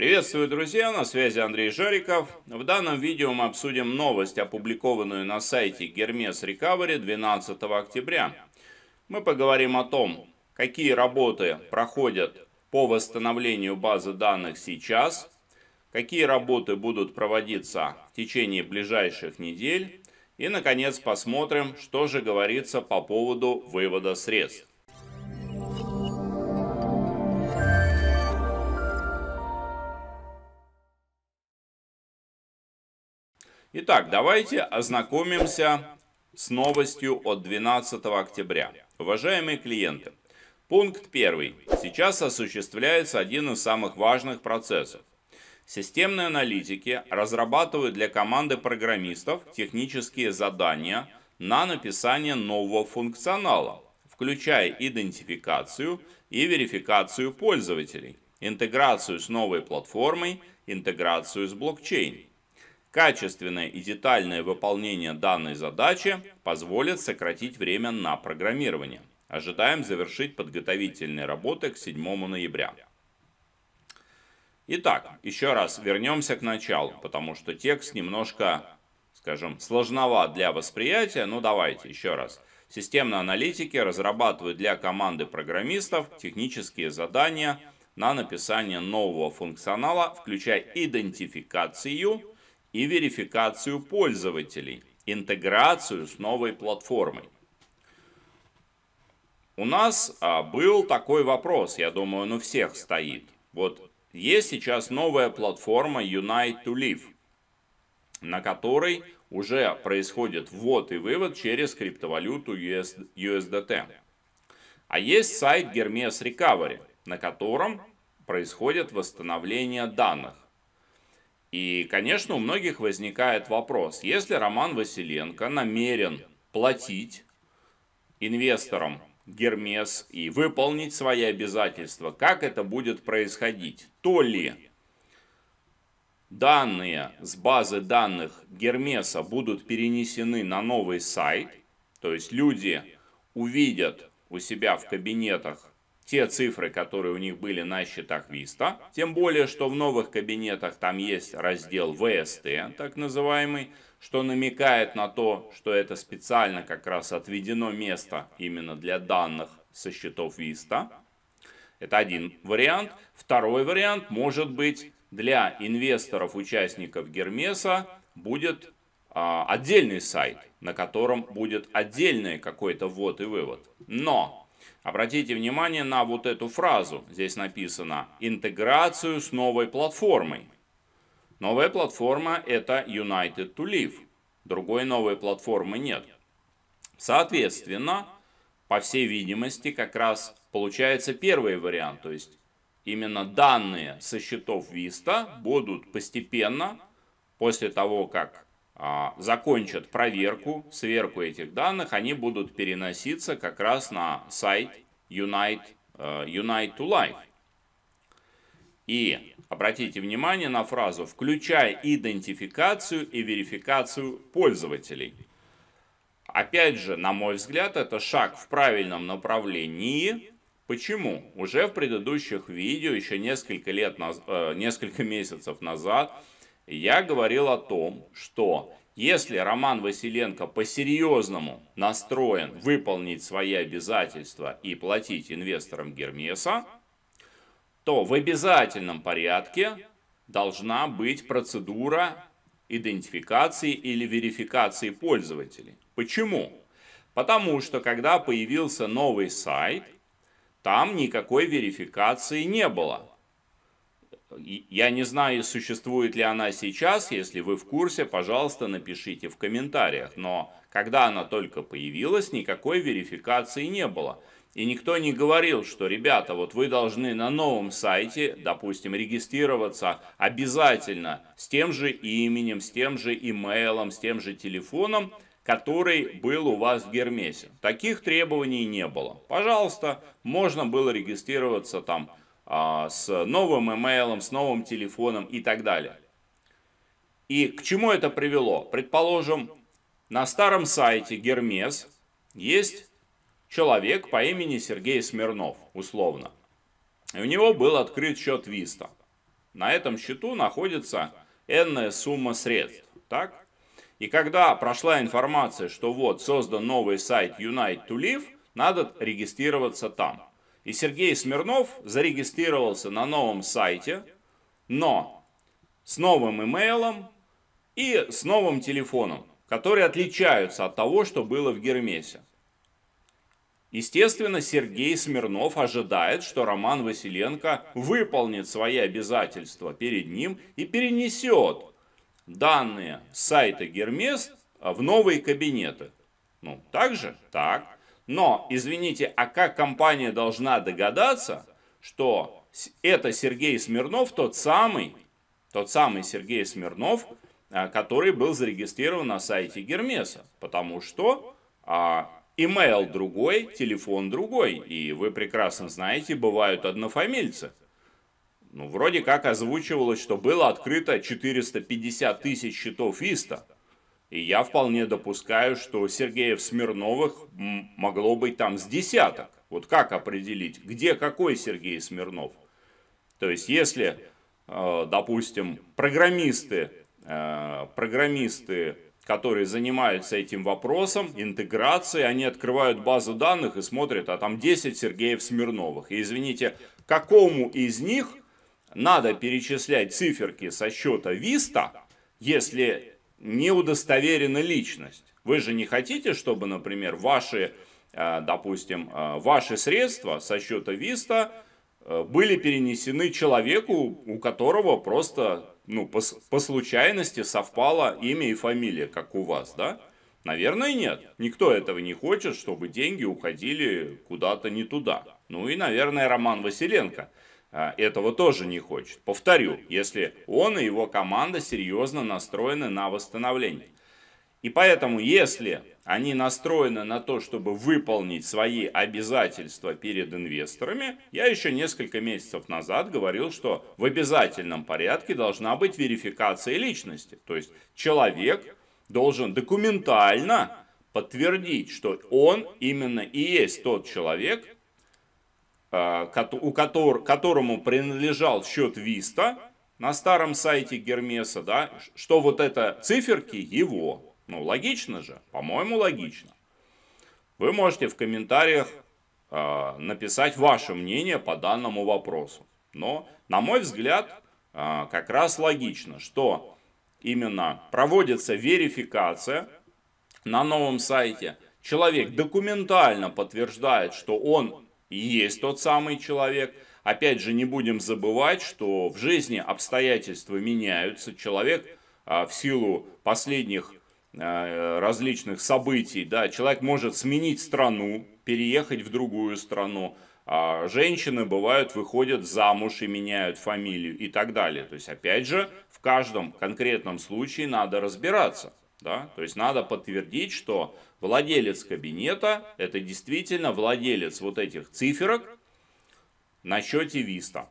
Приветствую, друзья! На связи Андрей Жариков. В данном видео мы обсудим новость, опубликованную на сайте Гермес Recovery 12 октября. Мы поговорим о том, какие работы проходят по восстановлению базы данных сейчас, какие работы будут проводиться в течение ближайших недель и, наконец, посмотрим, что же говорится по поводу вывода средств. Итак, давайте ознакомимся с новостью от 12 октября. Уважаемые клиенты, пункт первый. Сейчас осуществляется один из самых важных процессов. Системные аналитики разрабатывают для команды программистов технические задания на написание нового функционала, включая идентификацию и верификацию пользователей, интеграцию с новой платформой, интеграцию с блокчейн. Качественное и детальное выполнение данной задачи позволит сократить время на программирование. Ожидаем завершить подготовительные работы к 7 ноября. Итак, еще раз вернемся к началу, потому что текст немножко, скажем, сложноват для восприятия. Ну давайте еще раз. Системные аналитики разрабатывают для команды программистов технические задания на написание нового функционала, включая идентификацию, и верификацию пользователей, интеграцию с новой платформой. У нас а, был такой вопрос, я думаю, он у всех стоит. Вот есть сейчас новая платформа Unite to Live, на которой уже происходит ввод и вывод через криптовалюту US, USDT. А есть сайт Hermes Recovery, на котором происходит восстановление данных. И, конечно, у многих возникает вопрос, если Роман Василенко намерен платить инвесторам Гермес и выполнить свои обязательства, как это будет происходить? То ли данные с базы данных Гермеса будут перенесены на новый сайт, то есть люди увидят у себя в кабинетах те цифры, которые у них были на счетах Виста. Тем более, что в новых кабинетах там есть раздел ВСТ, так называемый, что намекает на то, что это специально как раз отведено место именно для данных со счетов Виста. Это один вариант. Второй вариант может быть для инвесторов, участников Гермеса будет а, отдельный сайт, на котором будет отдельный какой-то ввод и вывод. Но Обратите внимание на вот эту фразу. Здесь написано «интеграцию с новой платформой». Новая платформа – это United to Live. Другой новой платформы нет. Соответственно, по всей видимости, как раз получается первый вариант. То есть именно данные со счетов Vista будут постепенно, после того, как а, закончат проверку, сверку этих данных, они будут переноситься как раз на сайт Unite, э, Unite to Life. И обратите внимание на фразу «включая идентификацию и верификацию пользователей». Опять же, на мой взгляд, это шаг в правильном направлении. Почему? Уже в предыдущих видео, еще несколько, лет, э, несколько месяцев назад, я говорил о том, что если Роман Василенко по-серьезному настроен выполнить свои обязательства и платить инвесторам Гермеса, то в обязательном порядке должна быть процедура идентификации или верификации пользователей. Почему? Потому что когда появился новый сайт, там никакой верификации не было. Я не знаю, существует ли она сейчас, если вы в курсе, пожалуйста, напишите в комментариях. Но когда она только появилась, никакой верификации не было. И никто не говорил, что, ребята, вот вы должны на новом сайте, допустим, регистрироваться обязательно с тем же именем, с тем же имейлом, с тем же телефоном, который был у вас в Гермесе. Таких требований не было. Пожалуйста, можно было регистрироваться там а, с новым имейлом, с новым телефоном и так далее. И к чему это привело? Предположим, на старом сайте Гермес есть человек по имени Сергей Смирнов, условно. И у него был открыт счет Виста. На этом счету находится энная сумма средств. Так? И когда прошла информация, что вот создан новый сайт Unite to Live, надо регистрироваться там. И Сергей Смирнов зарегистрировался на новом сайте, но с новым имейлом и с новым телефоном, которые отличаются от того, что было в Гермесе. Естественно, Сергей Смирнов ожидает, что Роман Василенко выполнит свои обязательства перед ним и перенесет данные сайта Гермес в новые кабинеты. Ну, так же? Так. Но, извините, а как компания должна догадаться, что это Сергей Смирнов тот самый, тот самый Сергей Смирнов, а, который был зарегистрирован на сайте Гермеса, потому что а, имейл другой, телефон другой, и вы прекрасно знаете, бывают однофамильцы. Ну, вроде как озвучивалось, что было открыто 450 тысяч счетов ИСТа. И я вполне допускаю, что Сергеев Смирновых могло быть там с десяток. Вот как определить, где какой Сергей Смирнов? То есть, если, э, допустим, программисты, э, программисты, которые занимаются этим вопросом, интеграцией, они открывают базу данных и смотрят, а там 10 Сергеев Смирновых. И извините, какому из них надо перечислять циферки со счета Виста, если не удостоверена личность. Вы же не хотите, чтобы, например, ваши, э, допустим, э, ваши средства со счета Виста э, были перенесены человеку, у которого просто ну, по, по случайности совпало имя и фамилия, как у вас, да? Наверное, нет. Никто этого не хочет, чтобы деньги уходили куда-то не туда. Ну и, наверное, Роман Василенко – а, этого тоже не хочет. Повторю, если он и его команда серьезно настроены на восстановление. И поэтому, если они настроены на то, чтобы выполнить свои обязательства перед инвесторами, я еще несколько месяцев назад говорил, что в обязательном порядке должна быть верификация личности. То есть человек должен документально подтвердить, что он именно и есть тот человек, Э, у котор, которому принадлежал счет Виста на старом сайте Гермеса, да, что вот это циферки его. Ну, логично же, по-моему, логично. Вы можете в комментариях э, написать ваше мнение по данному вопросу. Но, на мой взгляд, э, как раз логично, что именно проводится верификация на новом сайте. Человек документально подтверждает, что он и есть тот самый человек. Опять же, не будем забывать, что в жизни обстоятельства меняются. Человек а, в силу последних а, различных событий, да, человек может сменить страну, переехать в другую страну. А женщины бывают, выходят замуж и меняют фамилию и так далее. То есть, опять же, в каждом конкретном случае надо разбираться. Да? То есть надо подтвердить, что владелец кабинета – это действительно владелец вот этих циферок на счете Виста.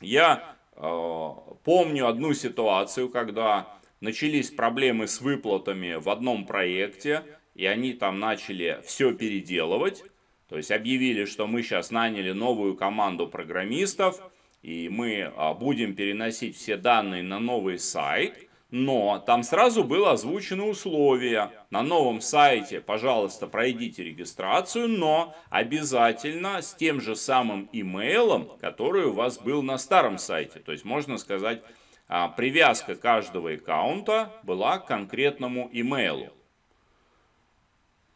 Я э, помню одну ситуацию, когда начались проблемы с выплатами в одном проекте, и они там начали все переделывать. То есть объявили, что мы сейчас наняли новую команду программистов, и мы а, будем переносить все данные на новый сайт – но там сразу было озвучено условие. На новом сайте, пожалуйста, пройдите регистрацию, но обязательно с тем же самым имейлом, который у вас был на старом сайте. То есть можно сказать, а, привязка каждого аккаунта была к конкретному имейлу.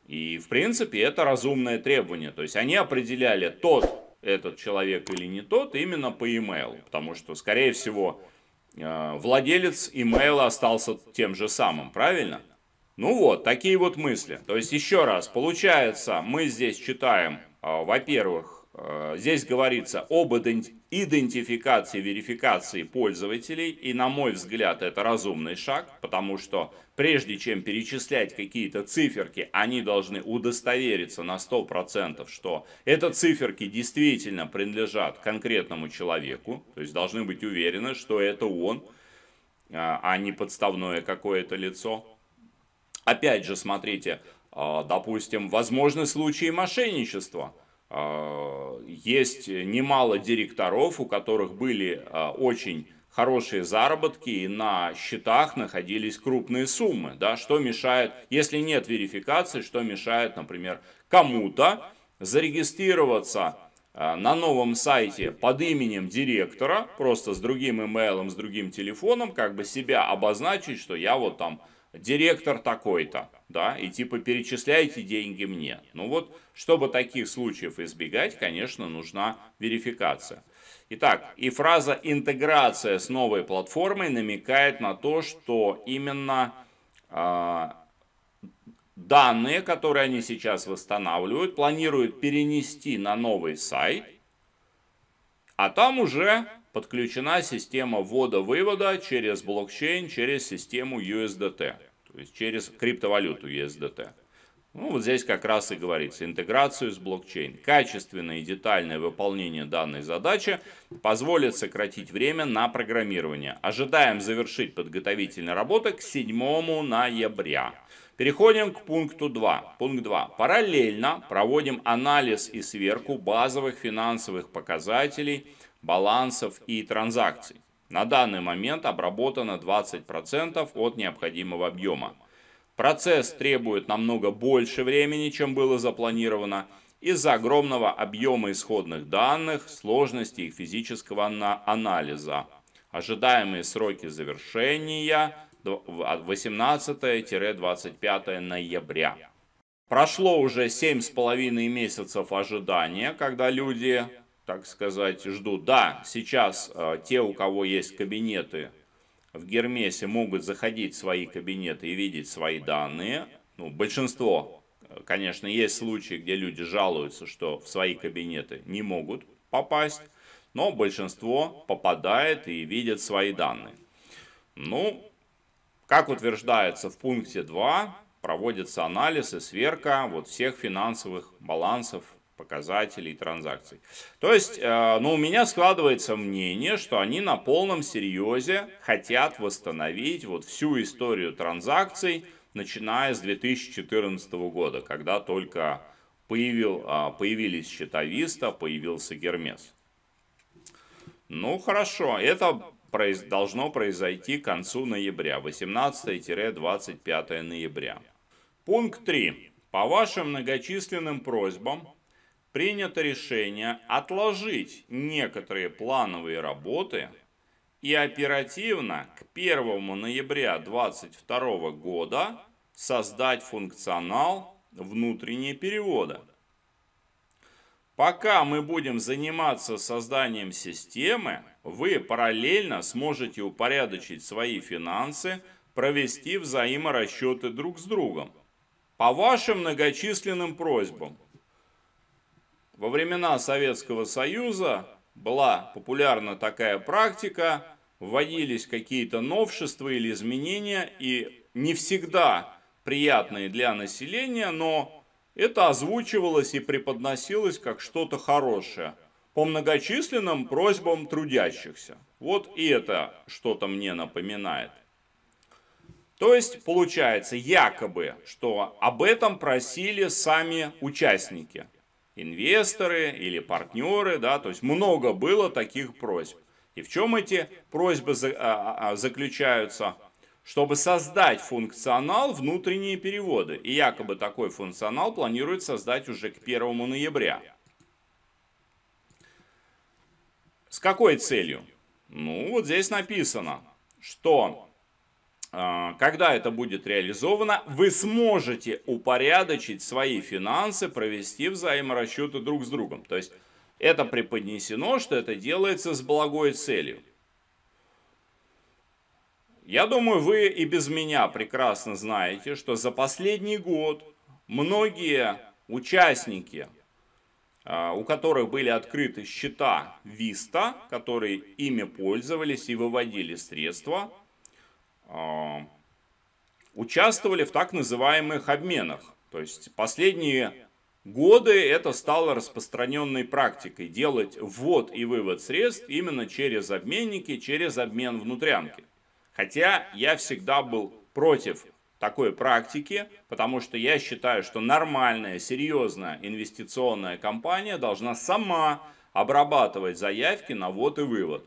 И в принципе это разумное требование. То есть они определяли тот этот человек или не тот именно по имейлу. Потому что, скорее всего, а, владелец имейла остался тем же самым, правильно? Ну вот, такие вот мысли. То есть еще раз, получается, мы здесь читаем, а, во-первых, Э, здесь говорится об идентификации, верификации пользователей, и на мой взгляд это разумный шаг, потому что прежде чем перечислять какие-то циферки, они должны удостовериться на 100%, что эти циферки действительно принадлежат конкретному человеку, то есть должны быть уверены, что это он, э, а не подставное какое-то лицо. Опять же, смотрите, э, допустим, возможны случаи мошенничества – а, есть немало директоров, у которых были а, очень хорошие заработки и на счетах находились крупные суммы, да, что мешает, если нет верификации, что мешает, например, кому-то зарегистрироваться а, на новом сайте под именем директора, просто с другим имейлом, с другим телефоном, как бы себя обозначить, что я вот там директор такой-то да, и типа перечисляйте деньги мне. Ну вот, чтобы таких случаев избегать, конечно, нужна верификация. Итак, и фраза «интеграция с новой платформой» намекает на то, что именно э, данные, которые они сейчас восстанавливают, планируют перенести на новый сайт, а там уже подключена система ввода-вывода через блокчейн, через систему USDT то есть через криптовалюту USDT. E ну, вот здесь как раз и говорится, интеграцию с блокчейн. Качественное и детальное выполнение данной задачи позволит сократить время на программирование. Ожидаем завершить подготовительные работы к 7 ноября. Переходим к пункту 2. Пункт 2. Параллельно проводим анализ и сверку базовых финансовых показателей, балансов и транзакций. На данный момент обработано 20% от необходимого объема. Процесс требует намного больше времени, чем было запланировано, из-за огромного объема исходных данных, сложности их физического анализа. Ожидаемые сроки завершения 18-25 ноября. Прошло уже 7,5 месяцев ожидания, когда люди так сказать, ждут. Да, сейчас э, те, у кого есть кабинеты в Гермесе, могут заходить в свои кабинеты и видеть свои данные. Ну, большинство, э, конечно, есть случаи, где люди жалуются, что в свои кабинеты не могут попасть, но большинство попадает и видит свои данные. Ну, как утверждается в пункте 2, проводится анализ и сверка вот всех финансовых балансов показателей транзакций. То есть, э, ну, у меня складывается мнение, что они на полном серьезе хотят восстановить вот всю историю транзакций, начиная с 2014 года, когда только появил, э, появились счета Виста, появился Гермес. Ну, хорошо, это произ... должно произойти к концу ноября, 18-25 ноября. Пункт 3. По вашим многочисленным просьбам принято решение отложить некоторые плановые работы и оперативно к 1 ноября 2022 года создать функционал внутренние перевода. Пока мы будем заниматься созданием системы, вы параллельно сможете упорядочить свои финансы, провести взаиморасчеты друг с другом. По вашим многочисленным просьбам во времена Советского Союза была популярна такая практика, вводились какие-то новшества или изменения, и не всегда приятные для населения, но это озвучивалось и преподносилось как что-то хорошее по многочисленным просьбам трудящихся. Вот и это что-то мне напоминает. То есть получается якобы, что об этом просили сами участники инвесторы или партнеры, да, то есть много было таких просьб. И в чем эти просьбы а, а, а, заключаются? Чтобы создать функционал внутренние переводы. И якобы такой функционал планирует создать уже к 1 ноября. С какой целью? Ну, вот здесь написано, что а, когда это будет реализовано, вы сможете упорядочить свои финансы, провести взаиморасчеты друг с другом. То есть это преподнесено, что это делается с благой целью. Я думаю, вы и без меня прекрасно знаете, что за последний год многие участники, а, у которых были открыты счета Виста, которые ими пользовались и выводили средства – а, участвовали в так называемых обменах. То есть последние годы это стало распространенной практикой делать ввод и вывод средств именно через обменники, через обмен внутрянки. Хотя я всегда был против такой практики, потому что я считаю, что нормальная, серьезная инвестиционная компания должна сама обрабатывать заявки на ввод и вывод.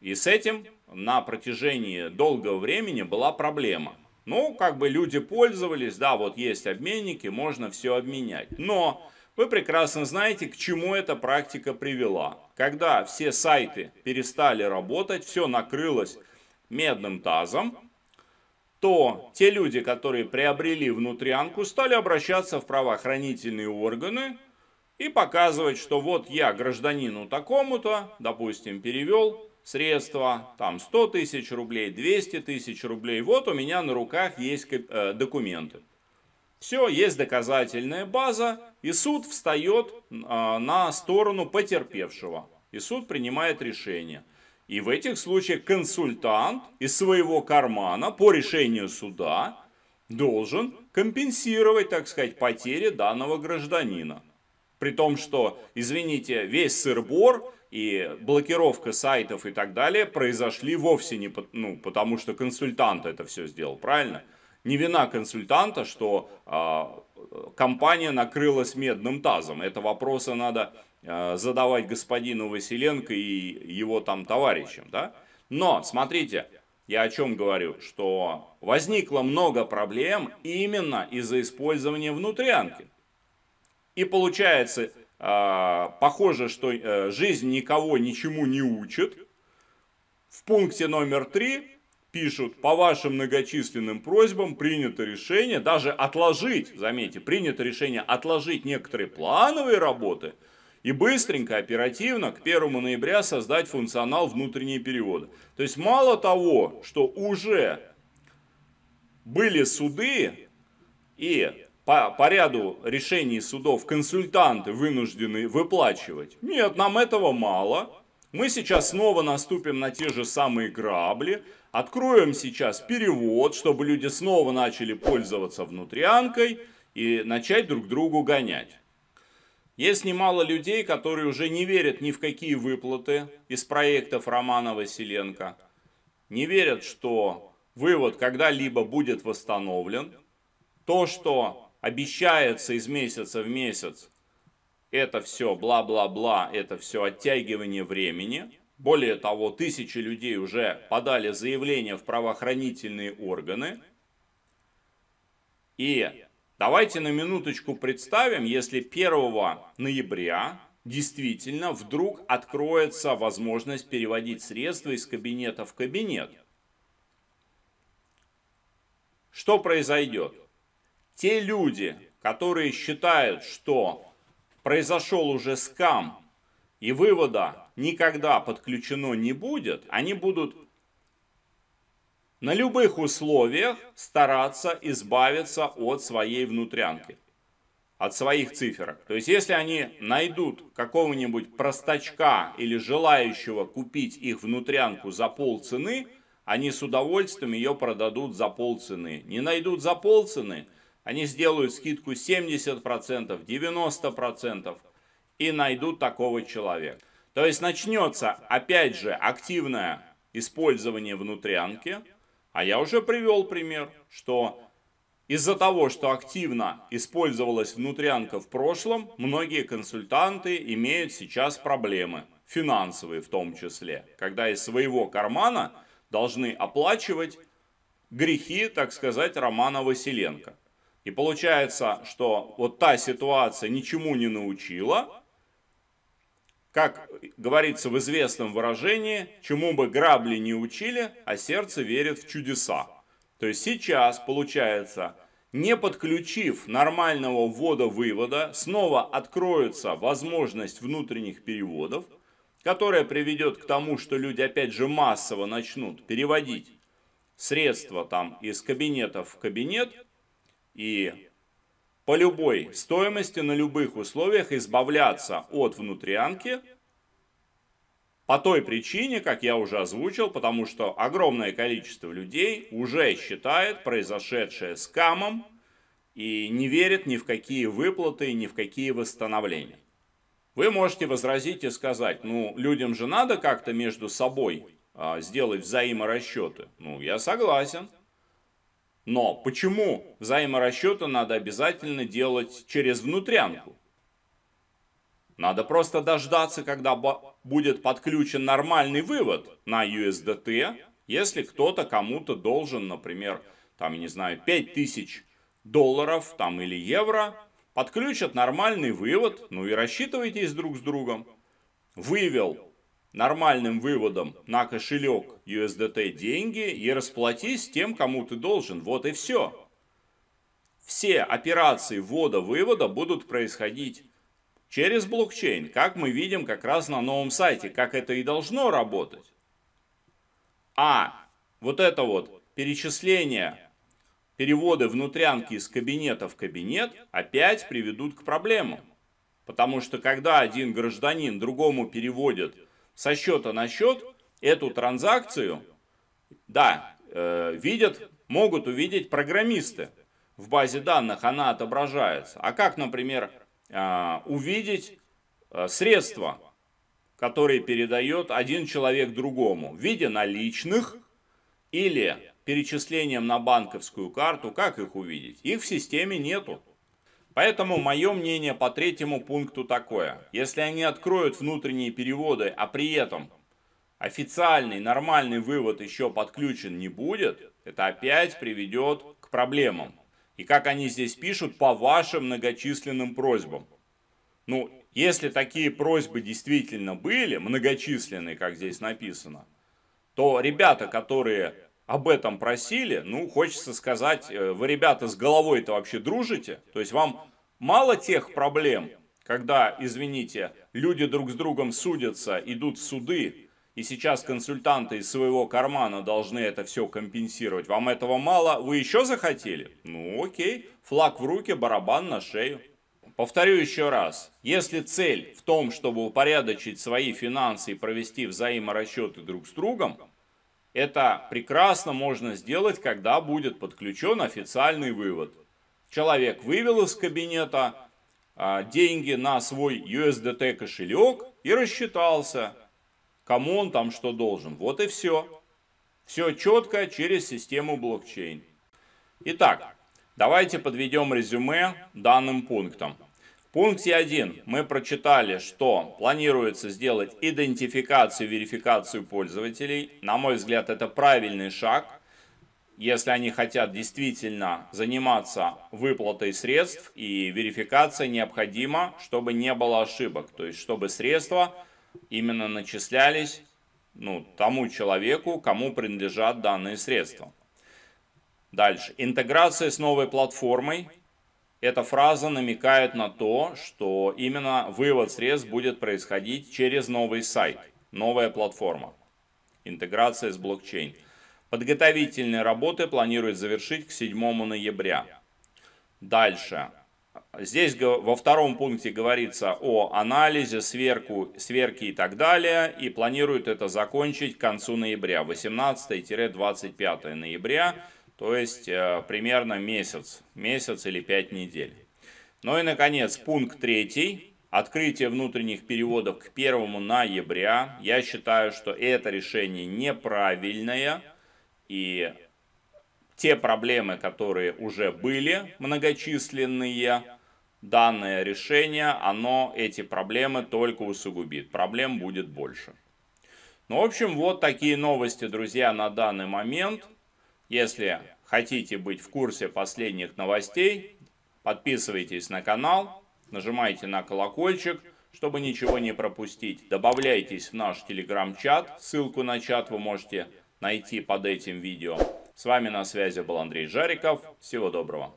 И с этим на протяжении долгого времени была проблема. Ну, как бы люди пользовались, да, вот есть обменники, можно все обменять. Но вы прекрасно знаете, к чему эта практика привела. Когда все сайты перестали работать, все накрылось медным тазом, то те люди, которые приобрели внутрянку, стали обращаться в правоохранительные органы и показывать, что вот я гражданину такому-то, допустим, перевел средства, там 100 тысяч рублей, 200 тысяч рублей, вот у меня на руках есть э, документы. Все, есть доказательная база, и суд встает а, на сторону потерпевшего, и суд принимает решение. И в этих случаях консультант из своего кармана по решению суда должен компенсировать, так сказать, потери данного гражданина. При том, что, извините, весь сырбор и блокировка сайтов и так далее произошли вовсе не по, ну, потому, что консультант это все сделал, правильно? Не вина консультанта, что а, компания накрылась медным тазом. Это вопросы надо а, задавать господину Василенко и его там товарищам, да? Но, смотрите, я о чем говорю, что возникло много проблем именно из-за использования внутрянки. И получается, а, похоже, что э, жизнь никого ничему не учит. В пункте номер три пишут, по вашим многочисленным просьбам принято решение даже отложить, заметьте, принято решение отложить некоторые плановые работы и быстренько, оперативно к 1 ноября создать функционал внутренние переводы. То есть мало того, что уже были суды и по, по ряду решений судов консультанты вынуждены выплачивать. Нет, нам этого мало. Мы сейчас снова наступим на те же самые грабли. Откроем сейчас перевод, чтобы люди снова начали пользоваться внутрянкой и начать друг другу гонять. Есть немало людей, которые уже не верят ни в какие выплаты из проектов Романа Василенко. Не верят, что вывод когда-либо будет восстановлен. То, что обещается из месяца в месяц, это все бла-бла-бла, это все оттягивание времени. Более того, тысячи людей уже подали заявление в правоохранительные органы. И давайте на минуточку представим, если 1 ноября действительно вдруг откроется возможность переводить средства из кабинета в кабинет. Что произойдет? те люди, которые считают, что произошел уже скам и вывода никогда подключено не будет, они будут на любых условиях стараться избавиться от своей внутрянки, от своих циферок. То есть если они найдут какого-нибудь простачка или желающего купить их внутрянку за полцены, они с удовольствием ее продадут за полцены. Не найдут за полцены – они сделают скидку 70%, 90% и найдут такого человека. То есть начнется, опять же, активное использование внутрянки. А я уже привел пример, что из-за того, что активно использовалась внутрянка в прошлом, многие консультанты имеют сейчас проблемы, финансовые в том числе, когда из своего кармана должны оплачивать грехи, так сказать, Романа Василенко. И получается, что вот та ситуация ничему не научила, как говорится в известном выражении, чему бы грабли не учили, а сердце верит в чудеса. То есть сейчас получается, не подключив нормального ввода-вывода, снова откроется возможность внутренних переводов, которая приведет к тому, что люди опять же массово начнут переводить средства там из кабинета в кабинет, и по любой стоимости на любых условиях избавляться от внутрянки по той причине, как я уже озвучил, потому что огромное количество людей уже считает произошедшее скамом и не верит ни в какие выплаты, ни в какие восстановления. Вы можете возразить и сказать, ну, людям же надо как-то между собой а, сделать взаиморасчеты. Ну, я согласен. Но почему взаиморасчеты надо обязательно делать через внутрянку? Надо просто дождаться, когда будет подключен нормальный вывод на USDT, если кто-то кому-то должен, например, там, я не знаю, 5000 долларов там, или евро, подключат нормальный вывод, ну и рассчитывайтесь друг с другом. Вывел нормальным выводом на кошелек USDT деньги и расплатись тем, кому ты должен. Вот и все. Все операции ввода-вывода будут происходить через блокчейн, как мы видим как раз на новом сайте, как это и должно работать. А вот это вот перечисление, переводы внутрянки из кабинета в кабинет опять приведут к проблемам. Потому что когда один гражданин другому переводит – со счета на счет эту транзакцию, да, э, видят, могут увидеть программисты. В базе данных она отображается. А как, например, а, увидеть э, средства, которые передает один человек другому в виде наличных или перечислением на банковскую карту, как их увидеть? Их в системе нету. Поэтому мое мнение по третьему пункту такое. Если они откроют внутренние переводы, а при этом официальный нормальный вывод еще подключен не будет, это опять приведет к проблемам. И как они здесь пишут, по вашим многочисленным просьбам. Ну, если такие просьбы действительно были, многочисленные, как здесь написано, то ребята, которые об этом просили, ну, хочется сказать, э, вы, ребята, с головой-то вообще дружите? То есть вам мало тех проблем, когда, извините, люди друг с другом судятся, идут в суды, и сейчас консультанты из своего кармана должны это все компенсировать. Вам этого мало? Вы еще захотели? Ну окей, флаг в руки, барабан на шею. Повторю еще раз, если цель в том, чтобы упорядочить свои финансы и провести взаиморасчеты друг с другом, это прекрасно можно сделать, когда будет подключен официальный вывод. Человек вывел из кабинета а, деньги на свой USDT кошелек и рассчитался, кому он там что должен. Вот и все. Все четко через систему блокчейн. Итак, давайте подведем резюме данным пунктом пункте 1 мы прочитали, что планируется сделать идентификацию верификацию пользователей. На мой взгляд, это правильный шаг, если они хотят действительно заниматься выплатой средств и верификация необходима, чтобы не было ошибок, то есть чтобы средства именно начислялись ну, тому человеку, кому принадлежат данные средства. Дальше. Интеграция с новой платформой эта фраза намекает на то, что именно вывод средств будет происходить через новый сайт, новая платформа. Интеграция с блокчейн. Подготовительные работы планируют завершить к 7 ноября. Дальше. Здесь во втором пункте говорится о анализе, сверку, сверке и так далее. И планируют это закончить к концу ноября, 18-25 ноября то есть э, примерно месяц, месяц или пять недель. Ну и, наконец, пункт третий. Открытие внутренних переводов к первому ноября. Я считаю, что это решение неправильное, и те проблемы, которые уже были многочисленные, данное решение, оно эти проблемы только усугубит. Проблем будет больше. Ну, в общем, вот такие новости, друзья, на данный момент – если хотите быть в курсе последних новостей, подписывайтесь на канал, нажимайте на колокольчик, чтобы ничего не пропустить. Добавляйтесь в наш телеграм-чат, ссылку на чат вы можете найти под этим видео. С вами на связи был Андрей Жариков. Всего доброго.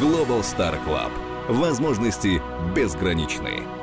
Global Star Club. Возможности безграничные.